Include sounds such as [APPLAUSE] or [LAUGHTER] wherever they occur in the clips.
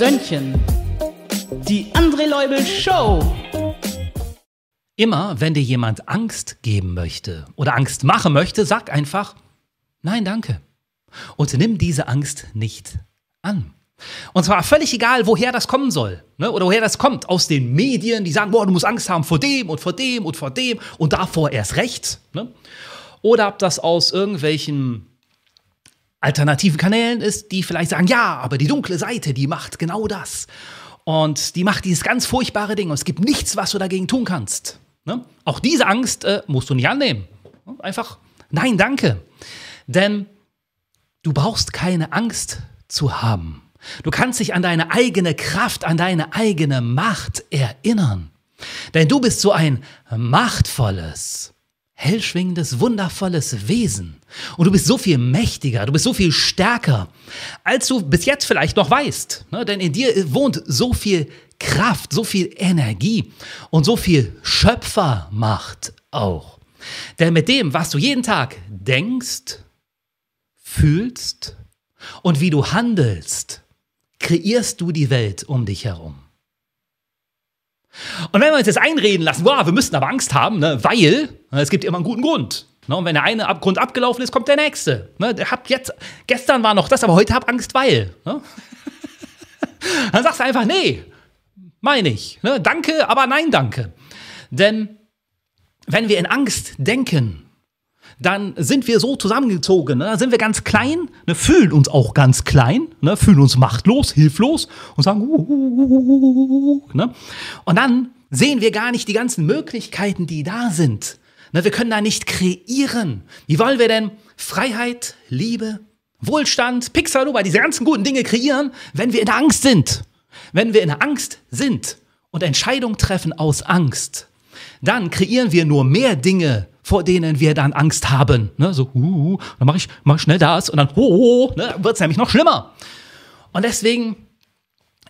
Sönnchen. Die André Leubel Show. Immer, wenn dir jemand Angst geben möchte oder Angst machen möchte, sag einfach Nein, danke. Und nimm diese Angst nicht an. Und zwar völlig egal, woher das kommen soll. Ne? Oder woher das kommt. Aus den Medien, die sagen, boah, du musst Angst haben vor dem und vor dem und vor dem und davor erst recht. Ne? Oder ob das aus irgendwelchen alternativen Kanälen ist, die vielleicht sagen, ja, aber die dunkle Seite, die macht genau das. Und die macht dieses ganz furchtbare Ding und es gibt nichts, was du dagegen tun kannst. Ne? Auch diese Angst äh, musst du nicht annehmen. Ne? Einfach, nein, danke. Denn du brauchst keine Angst zu haben. Du kannst dich an deine eigene Kraft, an deine eigene Macht erinnern. Denn du bist so ein machtvolles, hellschwingendes, wundervolles Wesen. Und du bist so viel mächtiger, du bist so viel stärker, als du bis jetzt vielleicht noch weißt. Ne? Denn in dir wohnt so viel Kraft, so viel Energie und so viel Schöpfermacht auch. Denn mit dem, was du jeden Tag denkst, fühlst und wie du handelst, kreierst du die Welt um dich herum. Und wenn wir uns jetzt einreden lassen, wow, wir müssten aber Angst haben, ne, weil ne, es gibt immer einen guten Grund. Ne, und wenn der eine Grund abgelaufen ist, kommt der nächste. Ne, der habt jetzt, gestern war noch das, aber heute hab Angst, weil. Ne? [LAUGHS] Dann sagst du einfach, nee, meine ich. Ne, danke, aber nein, danke. Denn wenn wir in Angst denken, dann sind wir so zusammengezogen, ne? sind wir ganz klein, ne? fühlen uns auch ganz klein, ne? fühlen uns machtlos, hilflos und sagen, uh, uh, uh, ne? und dann sehen wir gar nicht die ganzen Möglichkeiten, die da sind. Ne? Wir können da nicht kreieren. Wie wollen wir denn Freiheit, Liebe, Wohlstand, Pixaluba, diese ganzen guten Dinge kreieren, wenn wir in der Angst sind? Wenn wir in der Angst sind und Entscheidungen treffen aus Angst, dann kreieren wir nur mehr Dinge, vor denen wir dann Angst haben. Ne? So, uh, uh, uh dann mache ich, mach ich schnell das und dann oh, oh, oh ne? wird es nämlich noch schlimmer. Und deswegen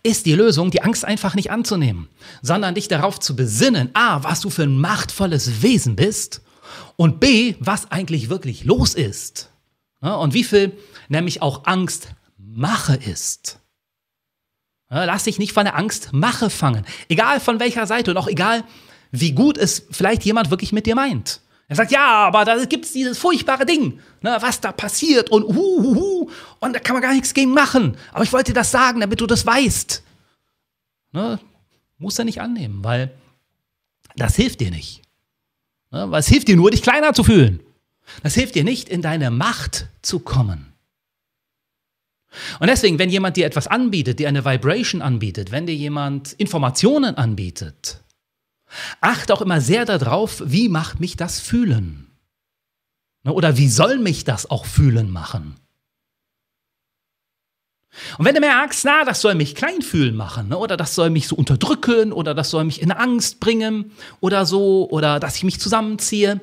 ist die Lösung, die Angst einfach nicht anzunehmen, sondern dich darauf zu besinnen, a, was du für ein machtvolles Wesen bist und b, was eigentlich wirklich los ist. Ne? Und wie viel nämlich auch Angst mache ist. Ne? Lass dich nicht von der Angst Mache fangen. Egal von welcher Seite und auch egal, wie gut es vielleicht jemand wirklich mit dir meint. Er sagt, ja, aber da gibt es dieses furchtbare Ding, ne, was da passiert und uhuhu, und da kann man gar nichts gegen machen. Aber ich wollte dir das sagen, damit du das weißt. Ne, muss er nicht annehmen, weil das hilft dir nicht. Ne, weil es hilft dir nur, dich kleiner zu fühlen. Das hilft dir nicht, in deine Macht zu kommen. Und deswegen, wenn jemand dir etwas anbietet, dir eine Vibration anbietet, wenn dir jemand Informationen anbietet, Achte auch immer sehr darauf, wie macht mich das fühlen? Ne, oder wie soll mich das auch fühlen machen? Und wenn du merkst, na, das soll mich klein fühlen machen, ne, oder das soll mich so unterdrücken, oder das soll mich in Angst bringen, oder so, oder dass ich mich zusammenziehe,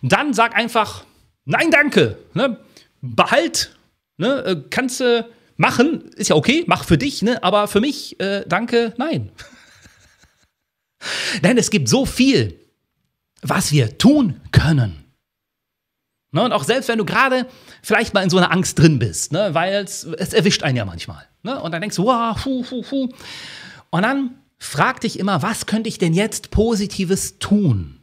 dann sag einfach, nein, danke, ne? behalt, ne? Äh, kannst du machen, ist ja okay, mach für dich, ne? aber für mich, äh, danke, nein. [LAUGHS] Denn es gibt so viel, was wir tun können. Ne, und auch selbst wenn du gerade vielleicht mal in so einer Angst drin bist, ne, weil es erwischt einen ja manchmal. Ne, und dann denkst du, wow, hu, hu, hu. Und dann frag dich immer, was könnte ich denn jetzt Positives tun?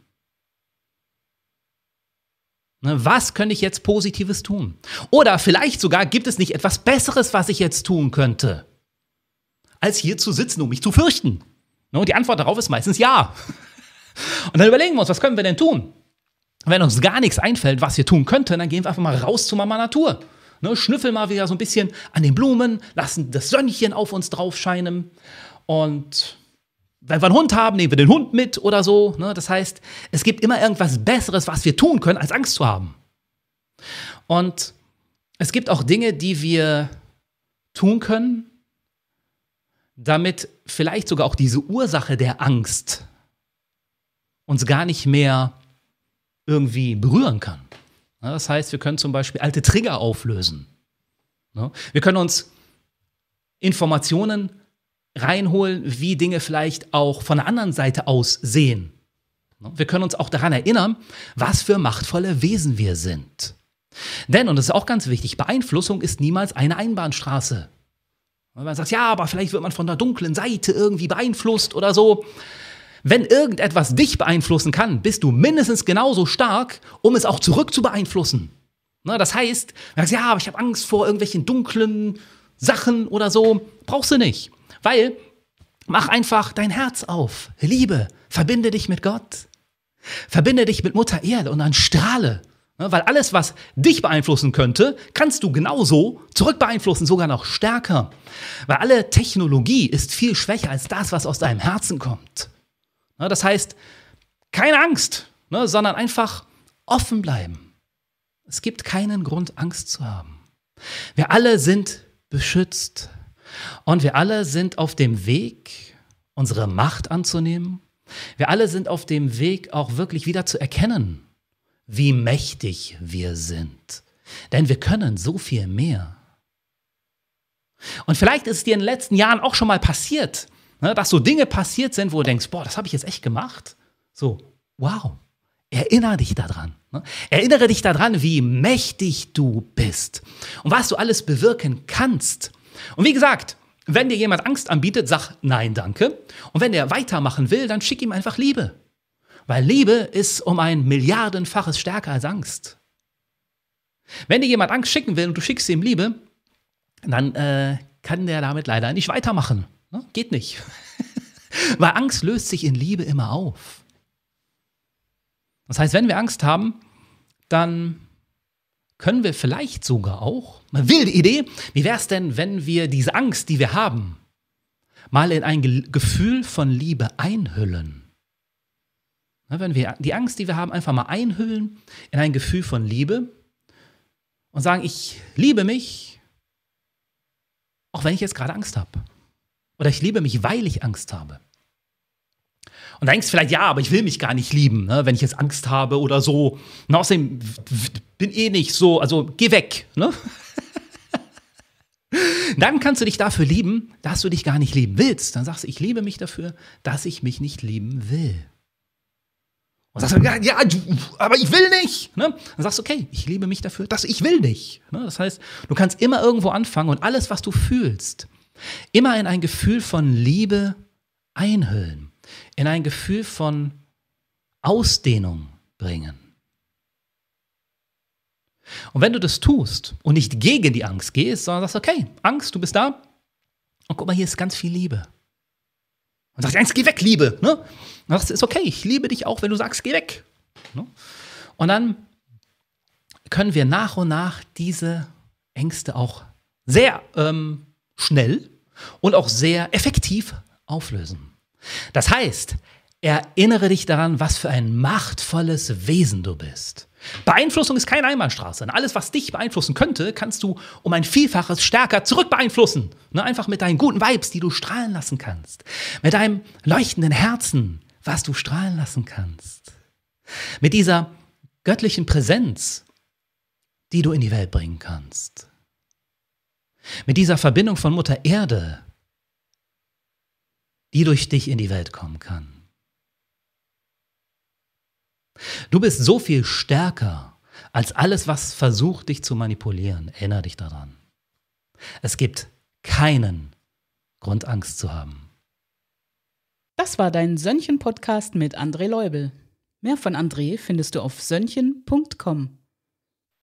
was könnte ich jetzt Positives tun? Oder vielleicht sogar gibt es nicht etwas Besseres, was ich jetzt tun könnte, als hier zu sitzen, um mich zu fürchten. Ne? Und die Antwort darauf ist meistens ja. Und dann überlegen wir uns, was können wir denn tun? Wenn uns gar nichts einfällt, was wir tun könnten, dann gehen wir einfach mal raus zu Mama Natur. Ne, schnüffeln mal wieder so ein bisschen an den Blumen, lassen das Sönnchen auf uns drauf scheinen. Und wenn wir einen Hund haben, nehmen wir den Hund mit oder so. Ne? Das heißt, es gibt immer irgendwas Besseres, was wir tun können, als Angst zu haben. Und es gibt auch Dinge, die wir tun können, damit vielleicht sogar auch diese Ursache der Angst uns gar nicht mehr irgendwie berühren kann. Das heißt, wir können zum Beispiel alte Trigger auflösen. Ne? Wir können uns Informationen reinholen, wie Dinge vielleicht auch von der anderen Seite aus sehen. Ne? Wir können uns auch daran erinnern, was für machtvolle Wesen wir sind. Denn, und das ist auch ganz wichtig, Beeinflussung ist niemals eine Einbahnstraße. Und man sagt, ja, aber vielleicht wird man von der dunklen Seite irgendwie beeinflusst oder so. Wenn irgendetwas dich beeinflussen kann, bist du mindestens genauso stark, um es auch zurück zu beeinflussen. Na, das heißt, man sagt, ja, aber ich habe Angst vor irgendwelchen dunklen Sachen oder so. Brauchst du nicht. Weil, mach einfach dein Herz auf. Liebe, verbinde dich mit Gott. Verbinde dich mit Mutter Erde und dann strahle. Ne, weil alles, was dich beeinflussen könnte, kannst du genauso zurück beeinflussen, sogar noch stärker. Weil alle Technologie ist viel schwächer als das, was aus deinem Herzen kommt. Ne, das heißt, keine Angst, ne, sondern einfach offen bleiben. Es gibt keinen Grund, Angst zu haben. Wir alle sind beschützt und wir alle sind auf dem Weg, unsere Macht anzunehmen. Wir alle sind auf dem Weg, auch wirklich wieder zu erkennen, wie mächtig wir sind. Denn wir können so viel mehr. Und vielleicht ist es dir in den letzten Jahren auch schon mal passiert, ne, dass so Dinge passiert sind, wo du denkst, boah, das habe ich jetzt echt gemacht. So, wow. Erinnere dich daran. Ne? Erinnere dich daran, wie mächtig du bist und was du alles bewirken kannst. Und wie gesagt, wenn dir jemand Angst anbietet, sag nein, danke. Und wenn er weitermachen will, dann schick ihm einfach Liebe. Weil Liebe ist um ein Milliardenfaches stärker als Angst. Wenn dir jemand Angst schicken will und du schickst ihm Liebe, dann äh, kann der damit leider nicht weitermachen. Ne? Geht nicht. [LAUGHS] Weil Angst löst sich in Liebe immer auf. Das heißt, wenn wir Angst haben, dann können wir vielleicht sogar auch, eine wilde Idee, wie wäre es denn, wenn wir diese Angst, die wir haben, mal in ein Gefühl von Liebe einhüllen? Ne, wenn wir die Angst, die wir haben, einfach mal einhüllen in ein Gefühl von Liebe und sagen, ich liebe mich, auch wenn ich jetzt gerade Angst habe. Oder ich liebe mich, weil ich Angst habe. Und da denkst du vielleicht, ja, aber ich will mich gar nicht lieben, ne, wenn ich jetzt Angst habe oder so. Und außerdem bin eh nicht so, also geh weg. Ne? [LAUGHS] dann kannst du dich dafür lieben, dass du dich gar nicht lieben willst. Dann sagst du, ich liebe mich dafür, dass ich mich nicht lieben will. Und sagst, ja, ja, aber ich will nicht. Ne? Dann sagst du, okay, ich liebe mich dafür, dass ich will nicht. Ne? Das heißt, du kannst immer irgendwo anfangen und alles, was du fühlst, immer in ein Gefühl von Liebe einhüllen, in ein Gefühl von Ausdehnung bringen. Und wenn du das tust und nicht gegen die Angst gehst, sondern sagst, okay, Angst, du bist da, und guck mal, hier ist ganz viel Liebe. Und sagt, eins, geh weg, Liebe. Ne? Und es ist okay, ich liebe dich auch, wenn du sagst, geh weg. Ne? Und dann können wir nach und nach diese Ängste auch sehr ähm, schnell und auch sehr effektiv auflösen. Das heißt, Erinnere dich daran, was für ein machtvolles Wesen du bist. Beeinflussung ist keine Einbahnstraße. Ne? Alles, was dich beeinflussen könnte, kannst du um ein Vielfaches stärker zurück beeinflussen. Ne? Einfach mit deinen guten Vibes, die du strahlen lassen kannst. Mit deinem leuchtenden Herzen, was du strahlen lassen kannst. Mit dieser göttlichen Präsenz, die du in die Welt bringen kannst. Mit dieser Verbindung von Mutter Erde, die durch dich in die Welt kommen kann. Du bist so viel stärker als alles, was versucht, dich zu manipulieren. Erinnere dich daran. Es gibt keinen Grund, Angst zu haben. Das war dein Sönnchen-Podcast mit André Leubel. Mehr von André findest du auf sönnchen.com.